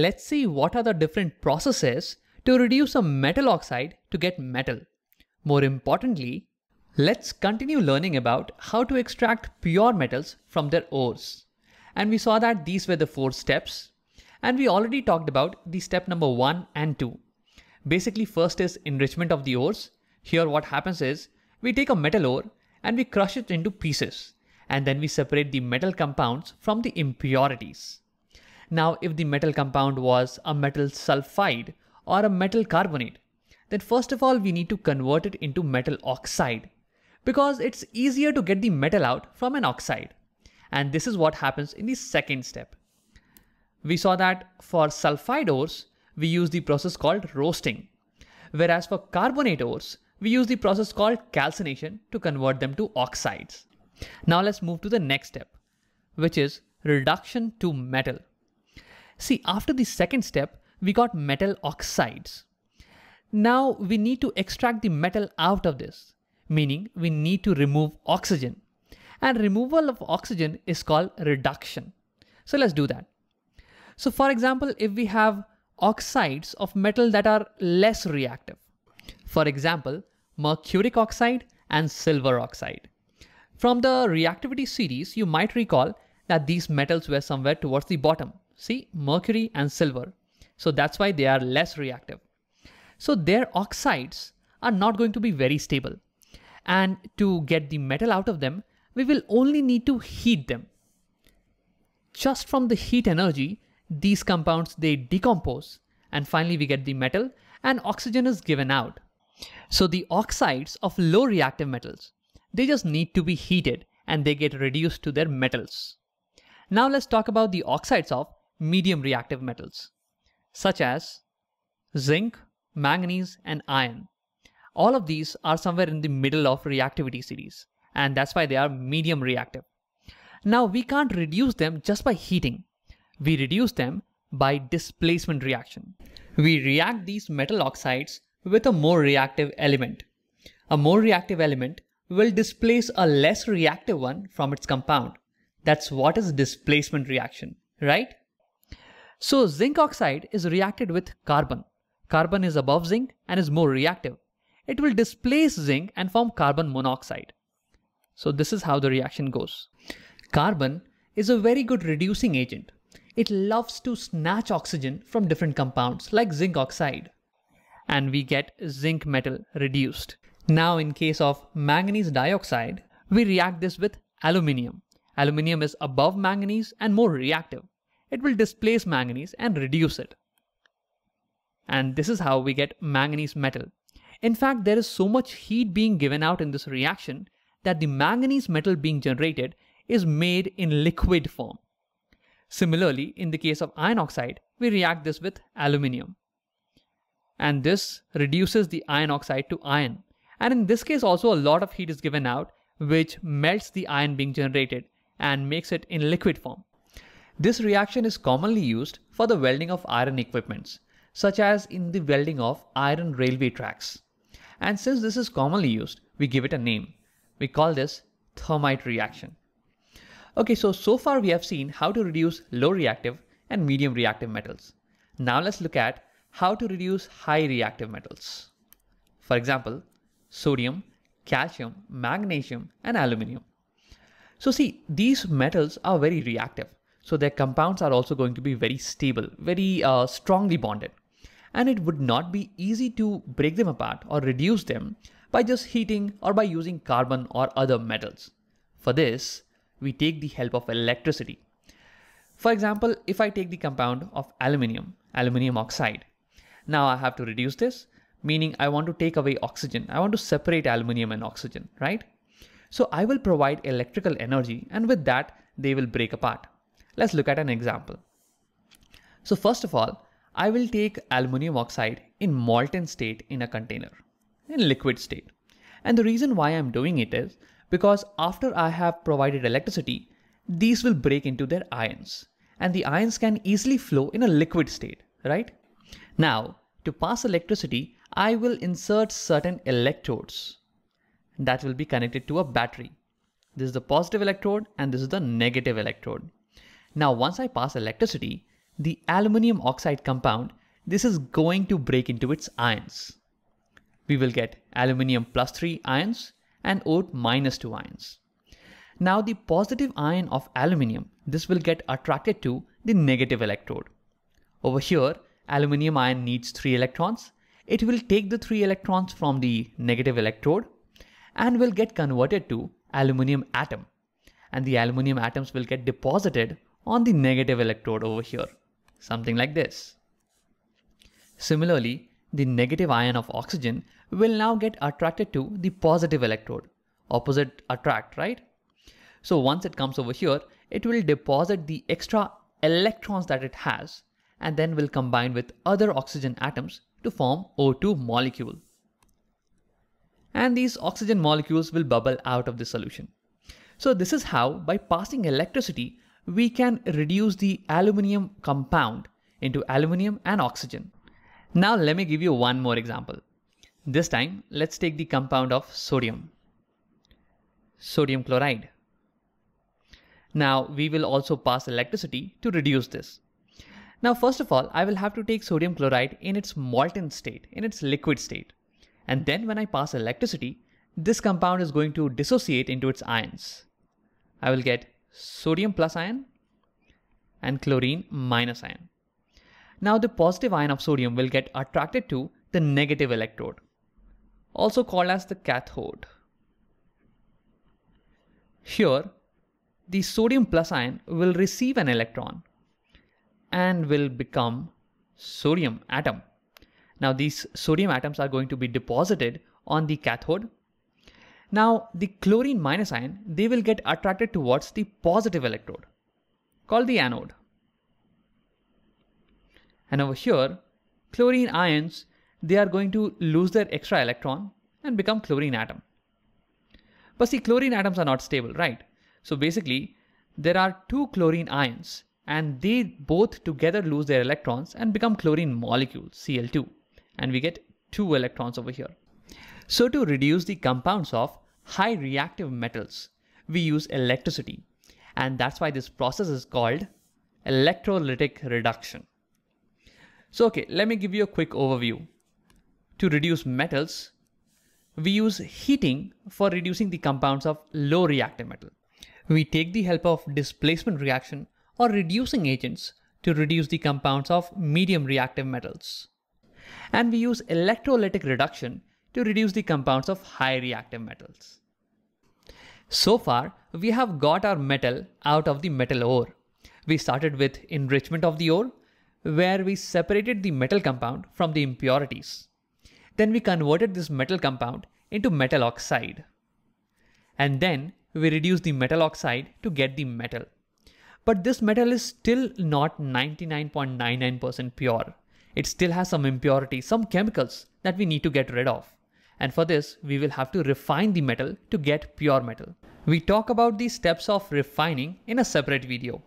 Let's see what are the different processes to reduce a metal oxide to get metal. More importantly, let's continue learning about how to extract pure metals from their ores. And we saw that these were the four steps. And we already talked about the step number one and two. Basically, first is enrichment of the ores. Here, what happens is we take a metal ore and we crush it into pieces. And then we separate the metal compounds from the impurities. Now, if the metal compound was a metal sulfide or a metal carbonate, then first of all we need to convert it into metal oxide because it's easier to get the metal out from an oxide. And this is what happens in the second step. We saw that for sulfide ores, we use the process called roasting, whereas for carbonate ores, we use the process called calcination to convert them to oxides. Now let's move to the next step, which is reduction to metal. See, after the second step, we got metal oxides. Now we need to extract the metal out of this, meaning we need to remove oxygen. And removal of oxygen is called reduction. So let's do that. So for example, if we have oxides of metal that are less reactive, for example, mercuric oxide and silver oxide. From the reactivity series, you might recall that these metals were somewhere towards the bottom. See, mercury and silver. So that's why they are less reactive. So their oxides are not going to be very stable. And to get the metal out of them, we will only need to heat them. Just from the heat energy, these compounds they decompose and finally we get the metal and oxygen is given out. So the oxides of low reactive metals, they just need to be heated and they get reduced to their metals. Now let's talk about the oxides of medium reactive metals, such as zinc, manganese, and iron. All of these are somewhere in the middle of reactivity series, and that's why they are medium reactive. Now, we can't reduce them just by heating. We reduce them by displacement reaction. We react these metal oxides with a more reactive element. A more reactive element will displace a less reactive one from its compound. That's what is displacement reaction, right? So zinc oxide is reacted with carbon. Carbon is above zinc and is more reactive. It will displace zinc and form carbon monoxide. So this is how the reaction goes. Carbon is a very good reducing agent. It loves to snatch oxygen from different compounds like zinc oxide. And we get zinc metal reduced. Now in case of manganese dioxide, we react this with aluminium. Aluminium is above manganese and more reactive it will displace manganese and reduce it. And this is how we get manganese metal. In fact, there is so much heat being given out in this reaction that the manganese metal being generated is made in liquid form. Similarly, in the case of iron oxide, we react this with aluminium. And this reduces the iron oxide to iron. And in this case also a lot of heat is given out which melts the iron being generated and makes it in liquid form. This reaction is commonly used for the welding of iron equipments, such as in the welding of iron railway tracks. And since this is commonly used, we give it a name. We call this thermite reaction. Okay, so so far we have seen how to reduce low reactive and medium reactive metals. Now let's look at how to reduce high reactive metals. For example, sodium, calcium, magnesium, and aluminium. So see, these metals are very reactive. So their compounds are also going to be very stable, very uh, strongly bonded. And it would not be easy to break them apart or reduce them by just heating or by using carbon or other metals. For this, we take the help of electricity. For example, if I take the compound of aluminium, aluminium oxide, now I have to reduce this, meaning I want to take away oxygen. I want to separate aluminium and oxygen, right? So I will provide electrical energy and with that, they will break apart. Let's look at an example. So first of all, I will take aluminum oxide in molten state in a container, in liquid state. And the reason why I'm doing it is because after I have provided electricity, these will break into their ions and the ions can easily flow in a liquid state, right? Now, to pass electricity, I will insert certain electrodes that will be connected to a battery. This is the positive electrode and this is the negative electrode. Now once I pass electricity, the aluminium oxide compound, this is going to break into its ions. We will get aluminium plus 3 ions and O minus 2 ions. Now the positive ion of aluminium, this will get attracted to the negative electrode. Over here, aluminium ion needs 3 electrons. It will take the 3 electrons from the negative electrode and will get converted to aluminium atom. And the aluminium atoms will get deposited on the negative electrode over here, something like this. Similarly, the negative ion of oxygen will now get attracted to the positive electrode, opposite attract, right? So once it comes over here, it will deposit the extra electrons that it has and then will combine with other oxygen atoms to form O2 molecule. And these oxygen molecules will bubble out of the solution. So this is how by passing electricity we can reduce the aluminium compound into aluminium and oxygen. Now let me give you one more example. This time, let's take the compound of sodium, sodium chloride. Now we will also pass electricity to reduce this. Now first of all, I will have to take sodium chloride in its molten state, in its liquid state. And then when I pass electricity, this compound is going to dissociate into its ions. I will get sodium plus ion and chlorine minus ion. Now the positive ion of sodium will get attracted to the negative electrode, also called as the cathode. Here, the sodium plus ion will receive an electron and will become sodium atom. Now these sodium atoms are going to be deposited on the cathode now, the chlorine minus ion, they will get attracted towards the positive electrode, called the anode. And over here, chlorine ions, they are going to lose their extra electron and become chlorine atom. But see, chlorine atoms are not stable, right? So basically, there are two chlorine ions and they both together lose their electrons and become chlorine molecules, Cl2. And we get two electrons over here. So to reduce the compounds of high reactive metals, we use electricity. And that's why this process is called electrolytic reduction. So, okay, let me give you a quick overview. To reduce metals, we use heating for reducing the compounds of low reactive metal. We take the help of displacement reaction or reducing agents to reduce the compounds of medium reactive metals. And we use electrolytic reduction to reduce the compounds of high reactive metals. So far, we have got our metal out of the metal ore. We started with enrichment of the ore, where we separated the metal compound from the impurities. Then we converted this metal compound into metal oxide. And then we reduced the metal oxide to get the metal. But this metal is still not 99.99% pure. It still has some impurities, some chemicals that we need to get rid of. And for this, we will have to refine the metal to get pure metal. We talk about the steps of refining in a separate video.